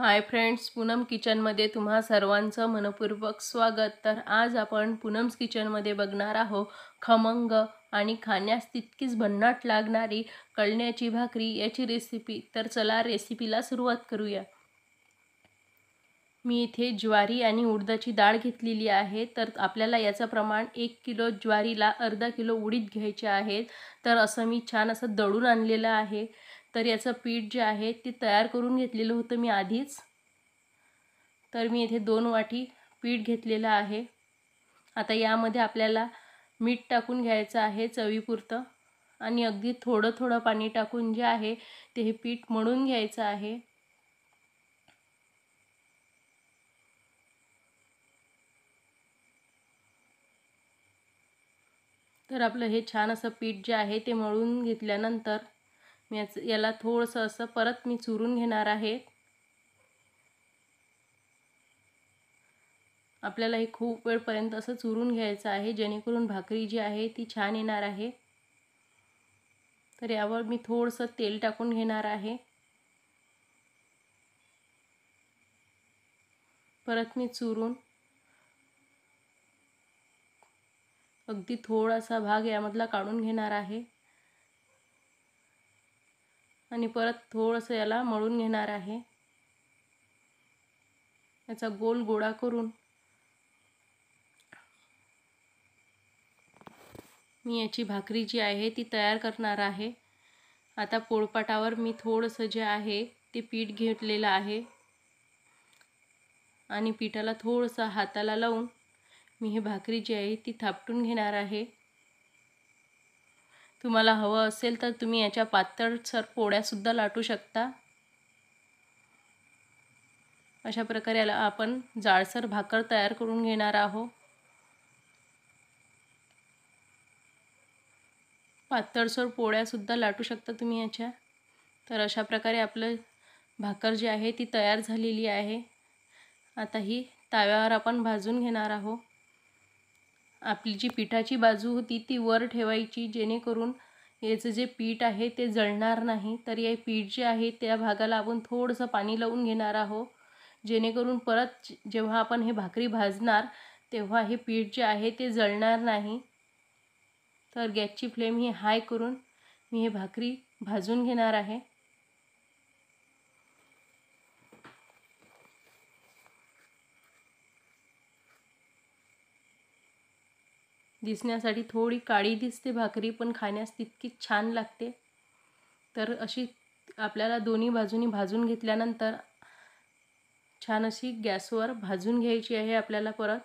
hi friends Poonam किचनमध्ये तुम्हा सर्वांचं मनपूर्वक स्वागत तर आज आपण पूनम्स किचनमध्ये बघणार आहोत खमंग आणि खाण्यास तितकीच भन्नाट लागणारी कळण्याची भाकरी याची रेसिपी तर चला रेसिपीला सुरुवात करूया मी इथे ज्वारी आणि उडदाची डाळ घेतलेली आहे तर आपल्याला याचं प्रमाण एक किलो ज्वारीला अर्धा किलो उडीद घ्यायचे आहेत तर असं मी छान असं दळून आणलेलं आहे तर याचं पीठ जे आहे ते तयार करून घेतलेलं होतं मी आधीच तर मी इथे दोन वाटी पीठ घेतलेलं आहे आता यामध्ये आपल्याला मीठ टाकून घ्यायचं आहे चवीपुरतं आणि अगदी थोडं थोडं पाणी टाकून जे आहे ते हे पीठ मळून घ्यायचं आहे तर आपलं हे छान असं पीठ जे आहे ते मळून घेतल्यानंतर मी याच याला थोडंसं असं परत मी चुरून घेणार आहे आपल्याला हे खूप वेळपर्यंत असं चुरून घ्यायचं आहे जेणेकरून भाकरी जी आहे ती छान येणार आहे तर यावर मी थोडंसं तेल टाकून घेणार आहे परत मी चुरून अगदी थोडासा भाग यामधला काढून घेणार आहे आणि परत थोडंसं याला मळून घेणार आहे याचा गोल गोळा करून मी याची भाकरी जी आहे ती तयार करणार आहे आता पोळपाटावर मी थोडंसं जे आहे ते पीठ घेतलेलं आहे आणि पिठाला थोडंसं हाताला लावून मी हे भाकरी जी आहे ती थापटून घेणार आहे तुम्हाला हवं असेल तर तुम्ही याच्या पातळसर पोळ्यासुद्धा लाटू शकता अशा प्रकारे याला आपण जाळसर भाकर तयार करून घेणार आहो पातळसर पोळ्यासुद्धा लाटू शकता तुम्ही याच्या तर अशा प्रकारे आपलं भाकर जी आहे ती तयार झालेली आहे आता ही ताव्यावर आपण भाजून घेणार आहोत आपली जी पिठाची बाजू होती ती वर ठेवायची जेणेकरून याचं जे पीठ आहे ते जळणार नाही तर हे पीठ जे आहे त्या भागाला आपण थोडंसं पाणी लावून घेणार आहोत जेणेकरून परत जेव्हा आपण हे भाकरी भाजणार तेव्हा हे पीठ जे आहे ते जळणार नाही तर गॅसची फ्लेम ही हाय करून मी हे भाकरी भाजून घेणार आहे दिसण्यासाठी थोडी काळी दिसते भाकरी पण खाण्यास तितकी छान लागते तर अशी आपल्याला दोन्ही बाजूनी भाजून घेतल्यानंतर छान अशी गॅसवर भाजून घ्यायची आहे आपल्याला परत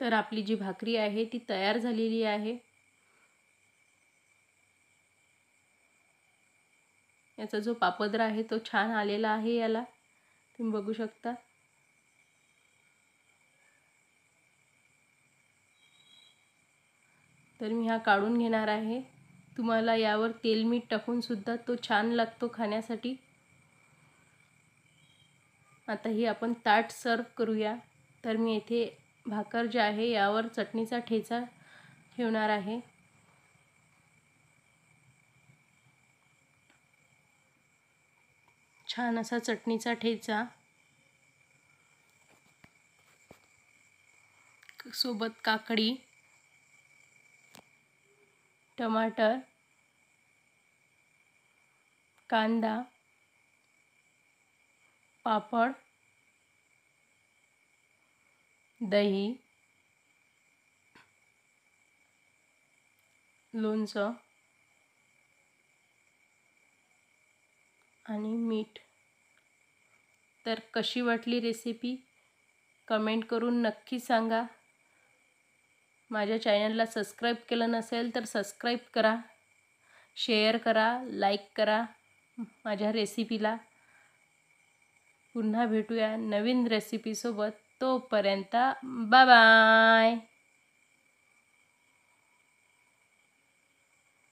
तर आपली जी भाकरी आहे ती तयार झालेली आहे याचा जो पापद्रा आहे तो छान आलेला आहे याला तुम्ही बघू शकता तर मी हा काढून घेणार आहे तुम्हाला यावर तेल मीठ सुद्धा तो छान लागतो खाण्यासाठी आता ही आपण ताट सर्व करूया तर मी येथे भाकर जे आहे यावर चटणीचा ठेचा ठेवणार आहे छान असा चटणीचा ठेचा सोबत काकडी टमाटर कांदा पापड दही लोणचं आणि मीठ तर कशी वाटली रेसिपी कमेंट करून नक्की सांगा माझ्या चॅनलला सबस्क्राईब केलं नसेल तर सबस्क्राईब करा शेअर करा लाईक करा माझ्या रेसिपीला पुन्हा भेटूया नवीन रेसिपीसोबत तोपर्यंत बाय